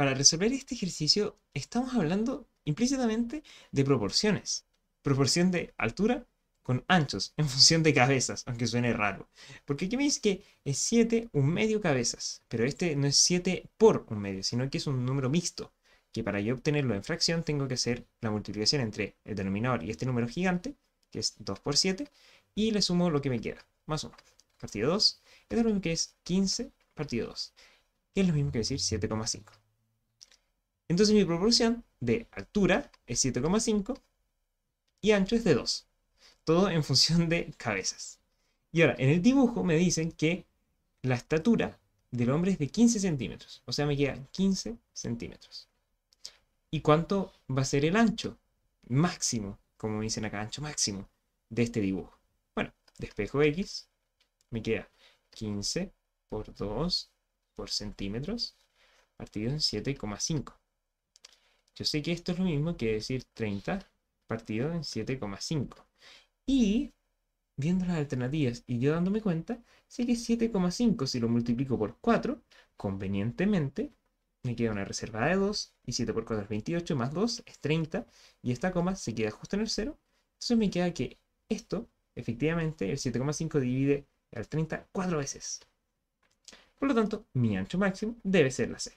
Para resolver este ejercicio estamos hablando implícitamente de proporciones. Proporción de altura con anchos en función de cabezas, aunque suene raro. Porque aquí me dice que es 7 un medio cabezas, pero este no es 7 por un medio, sino que es un número mixto, que para yo obtenerlo en fracción tengo que hacer la multiplicación entre el denominador y este número gigante, que es 2 por 7, y le sumo lo que me queda, más 1, partido 2, es lo mismo que es 15 partido 2, que es lo mismo que decir 7,5. Entonces mi proporción de altura es 7,5 y ancho es de 2. Todo en función de cabezas. Y ahora, en el dibujo me dicen que la estatura del hombre es de 15 centímetros. O sea, me quedan 15 centímetros. ¿Y cuánto va a ser el ancho máximo? Como me dicen acá, ancho máximo de este dibujo. Bueno, despejo X. Me queda 15 por 2 por centímetros partido en 7,5. Yo sé que esto es lo mismo que decir 30 partido en 7,5. Y viendo las alternativas y yo dándome cuenta, sé que 7,5 si lo multiplico por 4, convenientemente, me queda una reserva de 2, y 7 por 4 es 28, más 2 es 30, y esta coma se queda justo en el 0, entonces me queda que esto, efectivamente, el 7,5 divide al 30 4 veces. Por lo tanto, mi ancho máximo debe ser la C.